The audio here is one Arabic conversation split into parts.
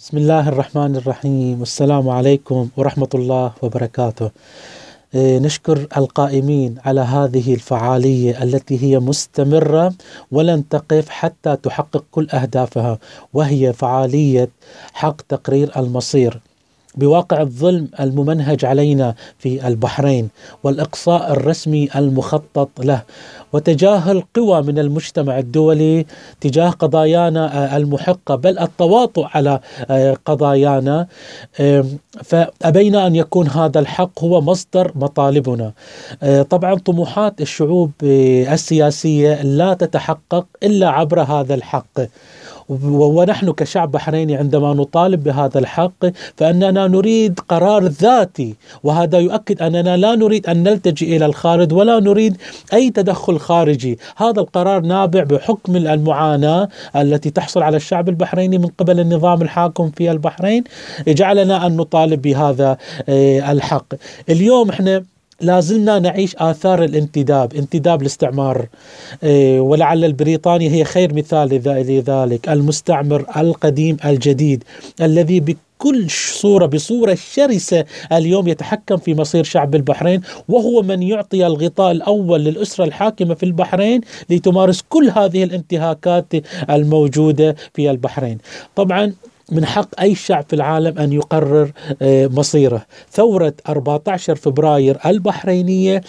بسم الله الرحمن الرحيم والسلام عليكم ورحمة الله وبركاته إيه، نشكر القائمين على هذه الفعالية التي هي مستمرة ولن تقف حتى تحقق كل أهدافها وهي فعالية حق تقرير المصير بواقع الظلم الممنهج علينا في البحرين والاقصاء الرسمي المخطط له وتجاهل قوى من المجتمع الدولي تجاه قضايانا آه، المحقه بل التواطؤ على آه، قضايانا فابينا ان يكون هذا الحق هو مصدر مطالبنا. آه، طبعا طموحات الشعوب السياسيه لا تتحقق الا عبر هذا الحق ونحن كشعب بحريني عندما نطالب بهذا الحق فاننا نريد قرار ذاتي وهذا يؤكد اننا لا نريد ان نلتجئ الى الخارج ولا نريد اي تدخل خارجي، هذا القرار نابع بحكم المعاناه التي تحصل على الشعب البحريني من قبل النظام الحاكم في البحرين جعلنا ان نطالب بهذا آه، الحق. اليوم احنا لازلنا نعيش آثار الانتداب انتداب الاستعمار إيه، ولعل البريطانيا هي خير مثال لذلك المستعمر القديم الجديد الذي بكل صورة بصورة شرسة اليوم يتحكم في مصير شعب البحرين وهو من يعطي الغطاء الأول للأسرة الحاكمة في البحرين لتمارس كل هذه الانتهاكات الموجودة في البحرين طبعا من حق أي شعب في العالم أن يقرر آه، مصيره ثورة 14 فبراير البحرينية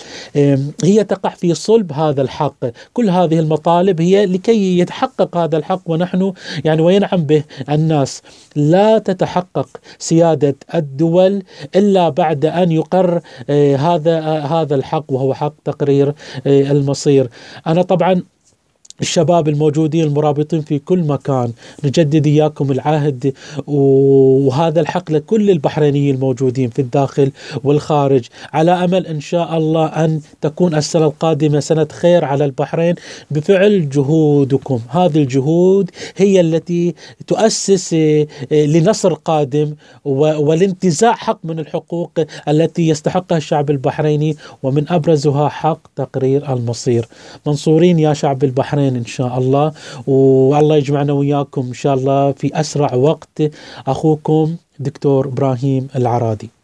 هي تقع في صلب هذا الحق كل هذه المطالب هي لكي يتحقق هذا الحق ونحن يعني وينعم به الناس لا تتحقق سيادة الدول إلا بعد أن يقر آه، هذا آه، هذا الحق وهو حق تقرير المصير أنا طبعا الشباب الموجودين المرابطين في كل مكان نجدد إياكم العهد وهذا الحق لكل البحرينيين الموجودين في الداخل والخارج على أمل إن شاء الله أن تكون السنة القادمة سنة خير على البحرين بفعل جهودكم هذه الجهود هي التي تؤسس آه، لنصر قادم والانتزاع حق من الحقوق التي يستحقها الشعب البحريني ومن أبرزها حق تقرير المصير منصورين يا شعب البحرين الحسين ان شاء الله والله يجمعنا وياكم ان شاء الله في اسرع وقت اخوكم دكتور ابراهيم العرادي